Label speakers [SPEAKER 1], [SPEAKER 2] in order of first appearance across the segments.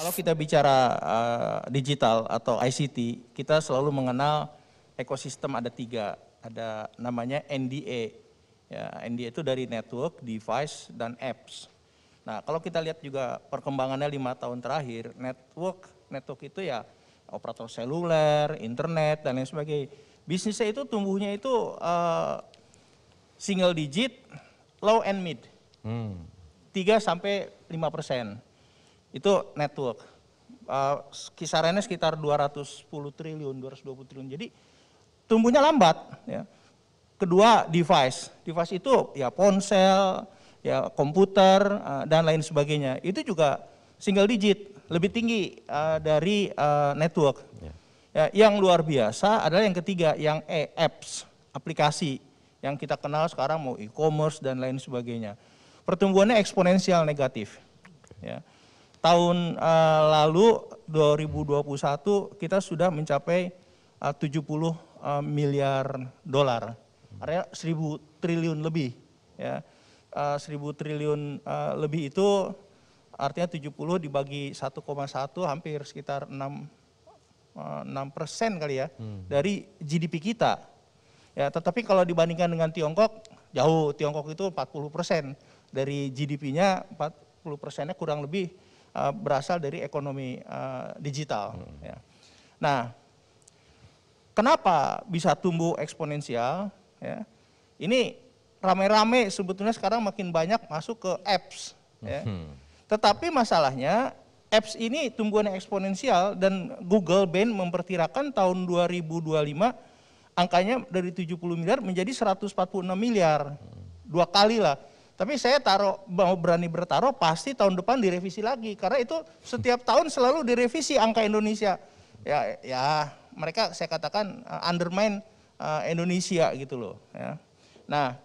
[SPEAKER 1] Kalau kita bicara uh, digital atau ICT, kita selalu mengenal ekosistem ada tiga, ada namanya NDA. Ya, NDA itu dari network, device, dan apps. Nah, kalau kita lihat juga perkembangannya lima tahun terakhir, network network itu ya operator seluler, internet, dan lain sebagainya. Bisnisnya itu tumbuhnya itu uh, single digit, low and mid. Hmm. 3 sampai 5 persen. Itu network. Eh, kisarannya sekitar 210 triliun, 220 triliun. Jadi tumbuhnya lambat. Ya. Kedua device, device itu ya ponsel, ya komputer eh, dan lain sebagainya. Itu juga single digit, lebih tinggi eh, dari network. Ya. ya, yang luar biasa adalah yang ketiga, yang e apps, aplikasi yang kita kenal sekarang mau e-commerce dan lain sebagainya. Pertumbuhannya eksponensial negatif. Ya tahun uh, lalu 2021 kita sudah mencapai uh, 70 uh, miliar dolar. Artinya 1000 triliun lebih ya. Uh, eh, 1000 triliun uh, lebih itu artinya 70 dibagi 1,1 hampir sekitar 6 6 persen kali ya hmm. dari GDP kita. Ya, tetapi kalau dibandingkan dengan Tiongkok jauh Tiongkok itu 40 persen dari GDP-nya 40 persennya kurang lebih Eh, berasal dari ekonomi uh, digital. Hmm. Ya. Nah, kenapa bisa tumbuh eksponensial? Ya, ini rame-rame sebetulnya sekarang makin banyak masuk ke apps. Ya. Hmm. Tetapi masalahnya apps ini tumbuhan eksponensial dan Google Band memperkirakan tahun 2025 angkanya dari 70 miliar menjadi 146 miliar. Hmm. Dua kali lah tapi saya taruh mau berani bertaruh pasti tahun depan direvisi lagi karena itu setiap tahun selalu direvisi angka Indonesia. Ya ya mereka saya katakan uh, undermine uh, Indonesia gitu loh ya. Nah,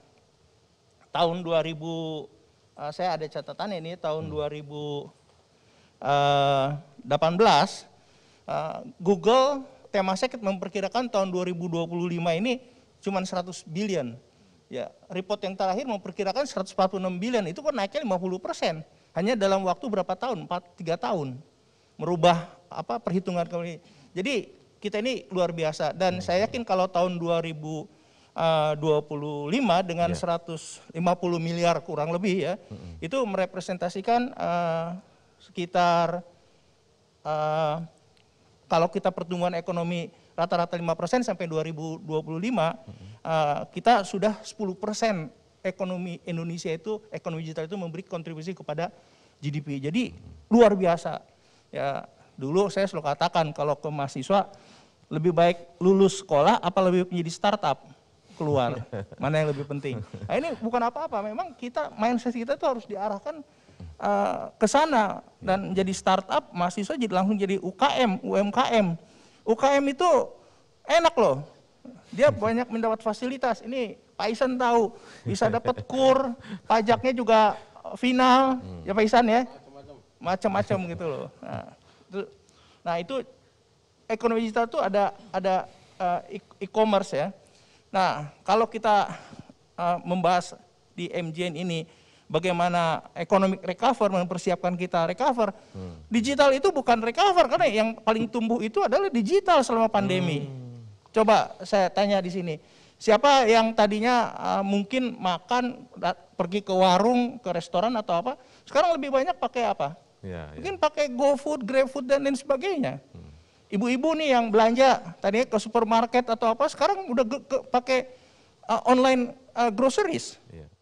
[SPEAKER 1] tahun 2000 uh, eh, saya ada catatan ini tahun 2018 uh, Google Temasek memperkirakan tahun 2025 ini cuma 100 billion Ya, report yang terakhir memperkirakan 146 billion itu kan naiknya 50 persen. Hanya dalam waktu berapa tahun? 4, 3 tahun. Merubah apa perhitungan kami. Jadi kita ini luar biasa dan hmm. saya yakin kalau tahun 2000 25 eh, dengan yeah. Ya. 150 miliar kurang lebih ya, mm -hmm. itu merepresentasikan uh, sekitar uh, kalau kita pertumbuhan ekonomi rata-rata 5% sampai 2025, uh, eh, kita sudah 10% ekonomi Indonesia itu, ekonomi digital itu memberi kontribusi kepada GDP. Jadi luar biasa. Ya, dulu saya selalu katakan kalau ke mahasiswa lebih baik lulus sekolah apa lebih menjadi startup keluar. Mana yang lebih penting? Nah, ini bukan apa-apa, memang kita mindset kita itu harus diarahkan Eh, ke sana dan jadi startup, mahasiswa jadi langsung jadi UKM, UMKM. UKM itu enak loh. Dia banyak mendapat fasilitas. Ini Pak Isan tahu, bisa dapat kur, pajaknya juga final, ya Pak Isan ya. Macam-macam gitu loh. Nah, itu, nah, ekonomi digital itu ada ada eh, e-, e-commerce ya. Nah, kalau kita eh, membahas di MGN ini bagaimana economic recover mempersiapkan kita recover. Hmm. Digital itu bukan recover karena yang paling tumbuh itu adalah digital selama pandemi. Hmm. Coba saya tanya di sini. Siapa yang tadinya uh, mungkin makan pergi ke warung, ke restoran atau apa, sekarang lebih banyak pakai apa? Ya, ya. mungkin ya. pakai GoFood, GrabFood dan lain sebagainya. Hmm. Ibu-ibu hmm. nih yang belanja tadinya ke supermarket atau apa, sekarang udah ke, ke, pakai uh, online uh, groceries. Ya